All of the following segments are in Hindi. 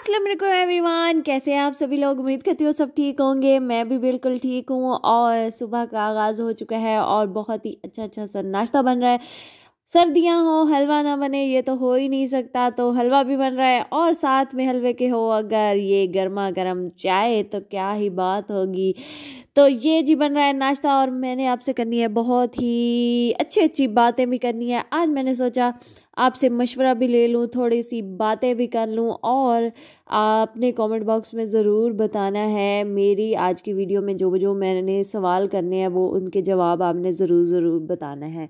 अस्सलाम वालेकुम एवरीवन कैसे हैं आप सभी लोग उम्मीद करती हूँ सब ठीक होंगे मैं भी बिल्कुल ठीक हूँ और सुबह का आगाज़ हो चुका है और बहुत ही अच्छा अच्छा सा नाश्ता बन रहा है सर्दियाँ हो हलवा ना बने ये तो हो ही नहीं सकता तो हलवा भी बन रहा है और साथ में हलवे के हो अगर ये गर्मा गर्म चाय तो क्या ही बात होगी तो ये जी बन रहा है नाश्ता और मैंने आपसे करनी है बहुत ही अच्छी अच्छी बातें भी करनी है आज मैंने सोचा आपसे मशवरा भी ले लूँ थोड़ी सी बातें भी कर लूँ और आपने कमेंट बॉक्स में ज़रूर बताना है मेरी आज की वीडियो में जो जो मैंने सवाल करने हैं वो उनके जवाब आपने ज़रूर ज़रूर बताना है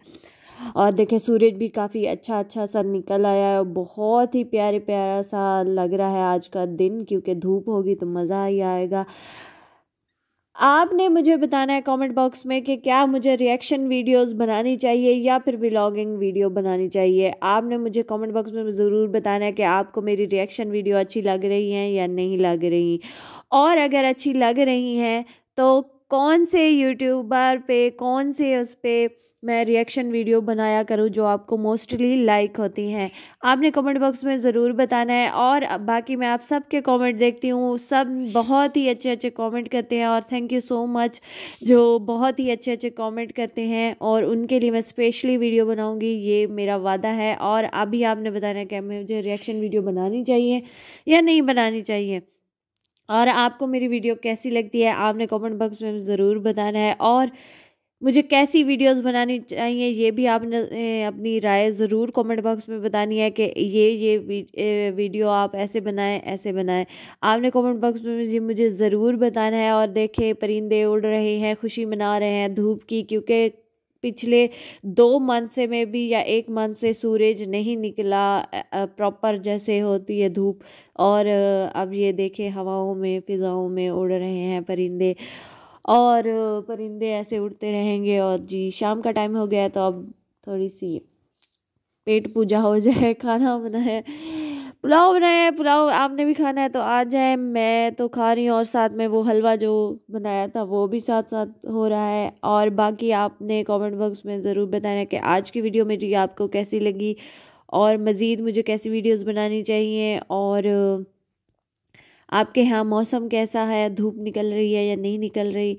और देखिए सूरज भी काफ़ी अच्छा अच्छा सा निकल आया है बहुत ही प्यारे प्यारा सा लग रहा है आज का दिन क्योंकि धूप होगी तो मज़ा ही आएगा आपने मुझे बताना है कमेंट बॉक्स में कि क्या मुझे रिएक्शन वीडियोस बनानी चाहिए या फिर व्लॉगिंग वीडियो बनानी चाहिए आपने मुझे कमेंट बॉक्स में ज़रूर बताना है कि आपको मेरी रिएक्शन वीडियो अच्छी लग रही हैं या नहीं लग रही और अगर अच्छी लग रही हैं तो कौन से यूट्यूबर पे कौन से उस पर मैं रिएक्शन वीडियो बनाया करूँ जो आपको मोस्टली लाइक होती हैं आपने कमेंट बॉक्स में ज़रूर बताना है और बाकी मैं आप सबके कमेंट देखती हूँ सब बहुत ही अच्छे अच्छे कमेंट करते हैं और थैंक यू सो मच जो बहुत ही अच्छे अच्छे कमेंट करते हैं और उनके लिए मैं स्पेशली वीडियो बनाऊँगी ये मेरा वादा है और अभी आपने बताना है कि मुझे रिएक्शन वीडियो बनानी चाहिए या नहीं बनानी चाहिए और आपको मेरी वीडियो कैसी लगती है आपने कमेंट बॉक्स में ज़रूर बताना है और मुझे कैसी वीडियोस बनानी चाहिए ये भी आपने अपनी राय ज़रूर कमेंट बॉक्स में बतानी है कि ये ये वीडियो आप ऐसे बनाएं ऐसे बनाएं आपने कमेंट बॉक्स में ये मुझे ज़रूर बताना है और देखें परिंदे उड़ रहे हैं खुशी मना रहे हैं धूप की क्योंकि पिछले दो मंथ से में भी या एक मंथ से सूरज नहीं निकला प्रॉपर जैसे होती है धूप और अब ये देखे हवाओं में फिज़ाओं में उड़ रहे हैं परिंदे और परिंदे ऐसे उड़ते रहेंगे और जी शाम का टाइम हो गया तो अब थोड़ी सी पेट पूजा हो जाए खाना बनाए पुलाव बनाया है पुलाव आपने भी खाना है तो आ जाए मैं तो खा रही हूँ और साथ में वो हलवा जो बनाया था वो भी साथ साथ हो रहा है और बाकी आपने कमेंट बॉक्स में ज़रूर बताना कि आज की वीडियो मेरी आपको कैसी लगी और मज़ीद मुझे कैसी वीडियोस बनानी चाहिए और आपके यहाँ मौसम कैसा है धूप निकल रही है या नहीं निकल रही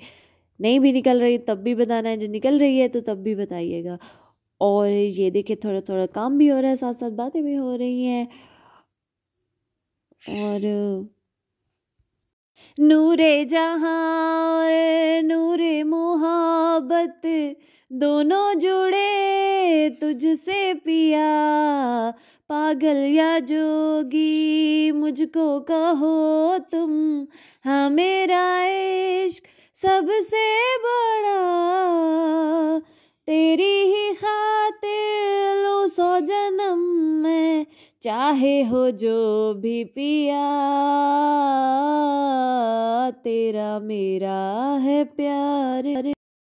नहीं भी निकल रही तब भी बताना है जो निकल रही है तो तब भी बताइएगा और ये देखिए थोड़ा थोड़ा काम भी हो रहा है साथ साथ बातें भी हो रही हैं और नूरे जहाँ नूरे मोहब्बत दोनों जुड़े तुझसे पिया पागल या जोगी मुझको कहो तुम हाँ मेरा इश्क सबसे चाहे हो जो भी पिया तेरा मेरा है प्यार